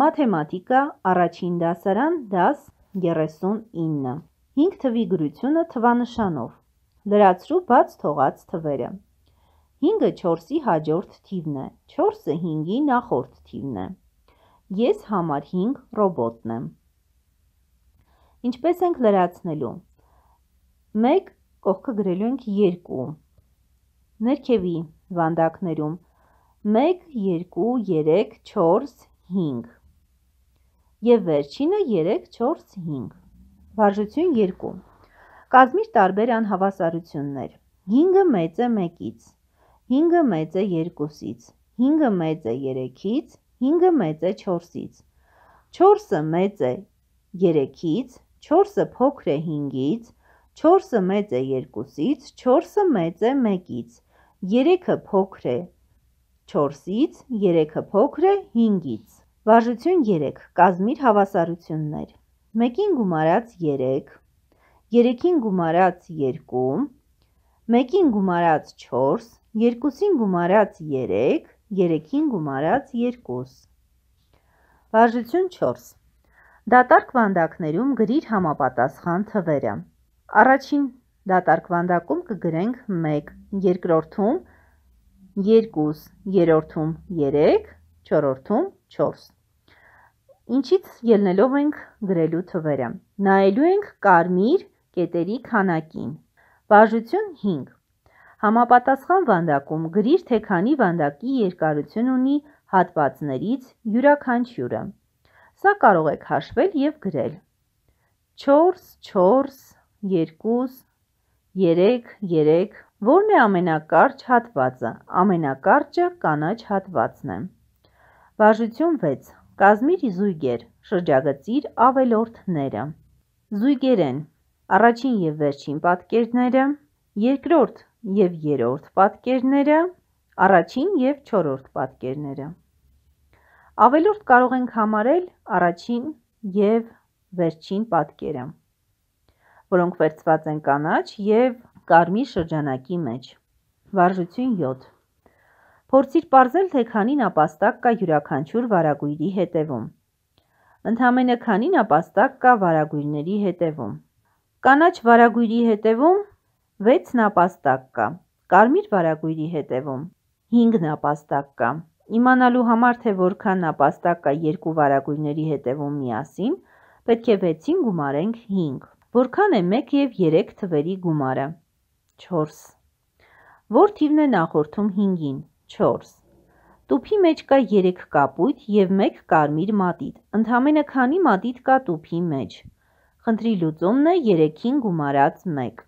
Մաթեմատիկա, առաջին դասարան, դաս 39։ 5 թվի գրությունը թվանշանով։ Լրացրու բաց թողած թվերը։ 5-ը 4-ի հաջորդ թիվն է, 4-ը 5-ի նախորդ թիվն է։ Ես համար 5 ռոբոտն եմ։ Ինչպես ենք լրացնելու։ 1 կողքը գրելու ենք 2 ներքևի վանդակներում 1 2 3 4 5 և վերջինը 3-4-5։ Վարժություն 2։ Կազմիր տարբեր անհավասարություններ։ 5-ը մեծ է 1-ից, 5-ը մեծ է 2-ից, 5-ը մեծ է 3-ից, 5-ը մեծ է 4-ից, 4-ը մեծ է 3-ից, 4-ը փոքր է 5-ից, 4-ը մեծ է 2-ից, 4-ը մեծ է 1-ից, 3-ը փոքր է 4-ից, 3-ը փոքր է 5-ից։ Վարժություն 3. Կազմիր հավասարություններ։ 1-ին գումարած 3, 3-ին գումարած 2, 1-ին գումարած 4, 2-ին գումարած 3, 3-ին գումարած 2։ Վարժություն 4. Դատարկ վանդակներում գրիր համապատասխան թվերը։ Առաջին դատարկ վանդակում կգրենք 1, երկրորդում 2, երրորդում 3, 4-ում 4 ինչից ելնելով ենք գրելու թվերը։ Նայելու ենք կարմիր կետերի քանակին։ Բաժություն 5։ Համապատասխան վանդակում գրիր թե քանի վանդակի երկարություն ունի հատվածներից յուրաքանչյուրը։ Սա կարող եք հաշվել եւ գրել։ 4 4 2 3 3 Որն է ամենակարճ հատվածը։ Ամենակարճը կանաչ հատվածն է։ Բաժություն 6. Կազմիր զույգեր, շրջագծիր ավելորդները։ Զույգեր են առաջին եւ վերջին պատկերները, երկրորդ եւ երրորդ պատկերները, առաջին եւ չորրորդ պատկերները։ Ավելորդ կարող ենք համարել առաջին եւ վերջին պատկերը, որոնք վերծված են կանաչ եւ կարմիր շրջանակի մեջ։ Վարժություն 7 Փորձիր parzել, թե քանին ապաստակ կա յուրաքանչյուր վարագույրի հետևում։ Ընդհանրապես քանին ապաստակ կա վարագույրների հետևում։ Կանաչ վարագույրի հետևում 6 նապաստակ կա։ Կարմիր վարագույրի հետևում 5 նապաստակ կա։ Իմանալու համար թե որքան նապաստակ կա երկու վարագույրների հետևում միասին, պետք է 6-ին գումարենք 5։ Որքան է 1 եւ 3 թվերի գումարը։ 4 Որ թիվն է նախորդում 5-ին։ 4. Տուփի մեջ կա 3 կապույտ եւ 1 կարմիր մատիտ։ Ընդամենը քանի մատիտ կա տուփի մեջ։ Խնդրի լուծումն է 3-ին գումարած 1։